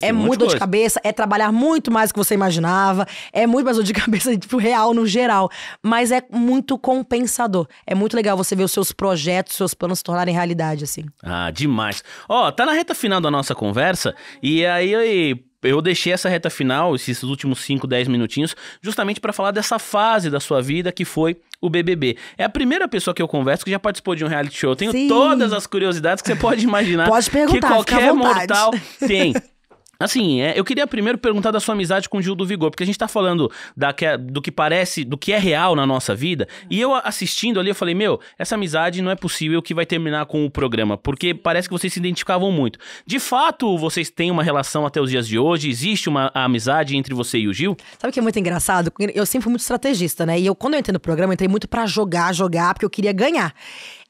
É um dor de cabeça, é trabalhar muito mais do que você imaginava, é muito mais dor de cabeça, tipo, real no geral. Mas é muito compensador. É muito legal você ver os seus projetos, seus planos se tornarem realidade, assim. Ah, demais. Ó, tá na reta final da nossa conversa, e aí eu deixei essa reta final, esses últimos 5, 10 minutinhos, justamente para falar dessa fase da sua vida que foi o BBB. É a primeira pessoa que eu converso que já participou de um reality show. Eu tenho Sim. todas as curiosidades que você pode imaginar. pode perguntar, que qualquer mortal tem. Assim, é, eu queria primeiro perguntar da sua amizade com o Gil do Vigor, porque a gente tá falando da, é, do que parece, do que é real na nossa vida, e eu assistindo ali, eu falei, meu, essa amizade não é possível que vai terminar com o programa, porque parece que vocês se identificavam muito. De fato, vocês têm uma relação até os dias de hoje? Existe uma amizade entre você e o Gil? Sabe o que é muito engraçado? Eu sempre fui muito estrategista, né? E eu, quando eu entrei no programa, eu entrei muito para jogar, jogar, porque eu queria ganhar.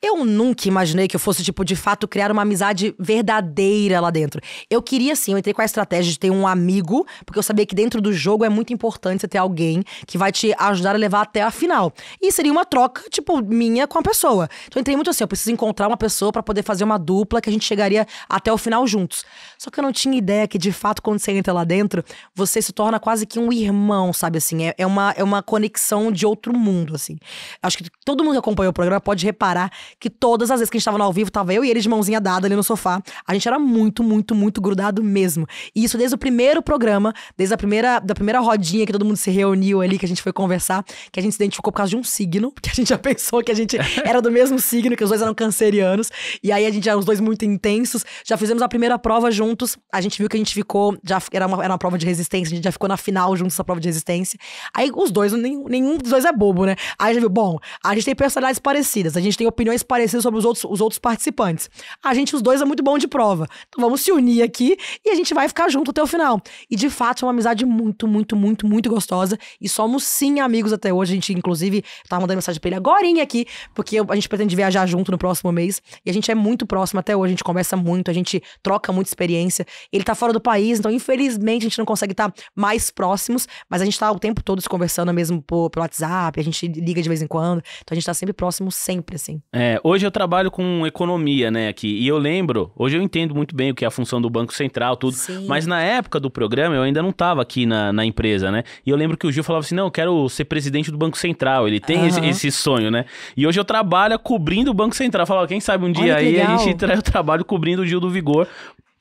Eu nunca imaginei que eu fosse, tipo, de fato criar uma amizade verdadeira lá dentro. Eu queria, assim, eu entrei com a estratégia de ter um amigo, porque eu sabia que dentro do jogo é muito importante você ter alguém que vai te ajudar a levar até a final. E seria uma troca, tipo, minha com a pessoa. Então eu entrei muito assim, eu preciso encontrar uma pessoa para poder fazer uma dupla que a gente chegaria até o final juntos. Só que eu não tinha ideia que, de fato, quando você entra lá dentro, você se torna quase que um irmão, sabe assim? É, é uma, é uma conexão de outro mundo, assim. Acho que todo mundo que acompanhou o programa pode reparar que todas as vezes que a gente tava no ao vivo, tava eu e ele de mãozinha dada ali no sofá. A gente era muito, muito, muito grudado mesmo. E isso desde o primeiro programa, desde a primeira, da primeira rodinha que todo mundo se reuniu ali, que a gente foi conversar, que a gente se identificou por causa de um signo, porque a gente já pensou que a gente era do mesmo signo, que os dois eram cancerianos. E aí a gente era os dois muito intensos. Já fizemos a primeira prova juntos, a gente viu que a gente ficou, já era uma, era uma prova de resistência, a gente já ficou na final juntos essa prova de resistência. Aí os dois, nenhum, nenhum dos dois é bobo, né? Aí a gente viu, bom, a gente tem personalidades parecidas, a gente tem opiniões esse parecer sobre os outros, os outros participantes. A gente, os dois, é muito bom de prova. Então vamos se unir aqui e a gente vai ficar junto até o final. E de fato, é uma amizade muito, muito, muito, muito gostosa. E somos sim amigos até hoje. A gente, inclusive, tava tá mandando mensagem pra ele agora aqui, porque a gente pretende viajar junto no próximo mês. E a gente é muito próximo até hoje. A gente conversa muito, a gente troca muita experiência. Ele tá fora do país, então infelizmente a gente não consegue estar tá mais próximos, mas a gente tá o tempo todo se conversando mesmo pelo WhatsApp, a gente liga de vez em quando. Então a gente tá sempre próximo, sempre assim. É, é, hoje eu trabalho com economia, né, aqui. E eu lembro, hoje eu entendo muito bem o que é a função do Banco Central, tudo. Sim. Mas na época do programa eu ainda não estava aqui na, na, empresa, né? E eu lembro que o Gil falava assim: não, eu quero ser presidente do Banco Central. Ele tem uhum. esse, esse, sonho, né? E hoje eu trabalho cobrindo o Banco Central. Falava, quem sabe um dia aí legal. a gente traz o trabalho cobrindo o Gil do Vigor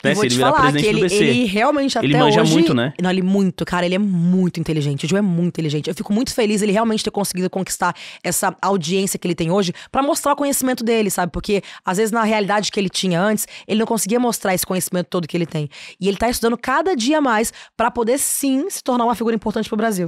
né? Vou Se ele virar falar presidente ele, do BC. Ele realmente até Ele manja hoje, muito, né? Não, ele é muito, cara, ele é muito inteligente. O Joe é muito inteligente. Eu fico muito feliz ele realmente ter conseguido conquistar essa audiência que ele tem hoje para mostrar o conhecimento dele, sabe? Porque às vezes na realidade que ele tinha antes, ele não conseguia mostrar esse conhecimento todo que ele tem. E ele tá estudando cada dia mais para poder sim se tornar uma figura importante pro Brasil.